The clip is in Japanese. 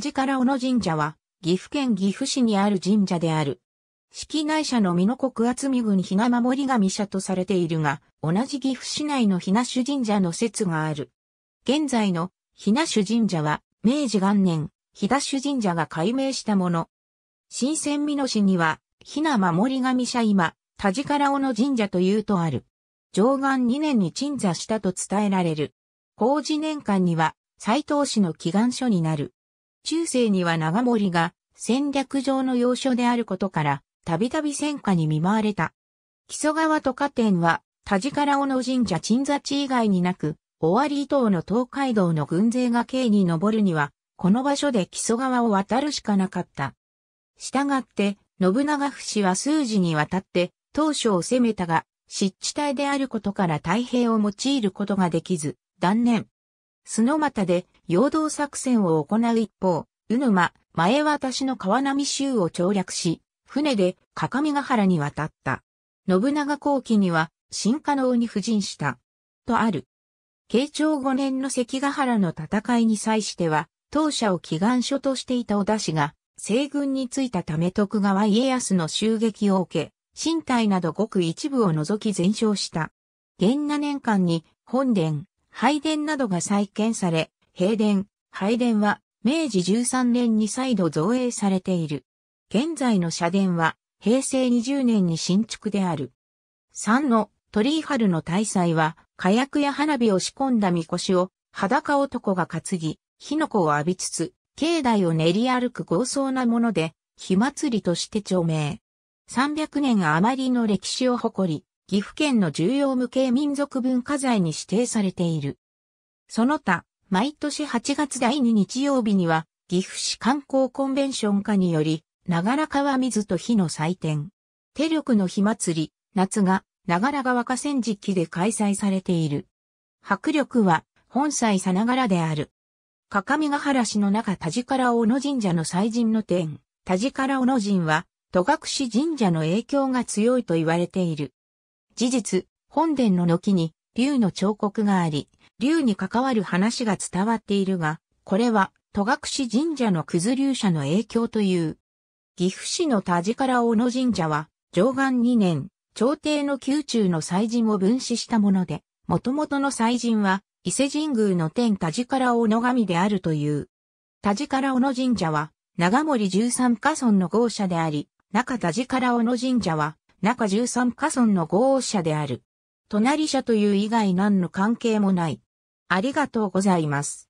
田ら小野神社は、岐阜県岐阜市にある神社である。式内社の美濃国厚み郡ひな守り神社とされているが、同じ岐阜市内のひな主神社の説がある。現在のひな主神社は、明治元年、ひだ主神社が改名したもの。新鮮美濃市には、ひな守り神社今、田ら小野神社というとある。上岸2年に鎮座したと伝えられる。工事年間には、斎藤氏の祈願書になる。中世には長森が戦略上の要所であることから、たびたび戦火に見舞われた。木曽川と河点は、田地から尾の神社鎮座地以外になく、尾張伊東の東海道の軍勢が京に登るには、この場所で木曽川を渡るしかなかった。したがって、信長府氏は数時にわたって、当初を攻めたが、湿地帯であることから太平を用いることができず、断念。スノマタで陽動作戦を行う一方、鵜沼、前渡しの川波州を調略し、船で各が原に渡った。信長後期には、新加納に布陣した。とある。慶長5年の関ヶ原の戦いに際しては、当社を祈願所としていた織田氏が、西軍についたため徳川家康の襲撃を受け、身体などごく一部を除き全焼した。元那年間に本殿、拝殿などが再建され、平殿、拝殿は明治13年に再度造営されている。現在の社殿は平成20年に新築である。3の鳥居春の大祭は火薬や花火を仕込んだみこしを裸男が担ぎ、火の粉を浴びつつ、境内を練り歩く豪壮なもので、火祭りとして著名。300年余りの歴史を誇り、岐阜県の重要無形民族文化財に指定されている。その他、毎年8月第2日曜日には、岐阜市観光コンベンション化により、長良川水と火の祭典、手力の火祭り、夏が長良川河川敷で開催されている。迫力は本祭さながらである。各務原市の中田から小野神社の祭神の点、田から小野神は、戸隠神社の影響が強いと言われている。事実、本殿の軒に竜の彫刻があり、竜に関わる話が伝わっているが、これは戸隠神社のず流者の影響という。岐阜市の田から大野神社は、上岸2年、朝廷の宮中の祭神を分子したもので、元々の祭神は、伊勢神宮の天田から大野神であるという。田から大野神社は、長森十三家村の豪社であり、中田から大野神社は、中13家村の合社である。隣社という以外何の関係もない。ありがとうございます。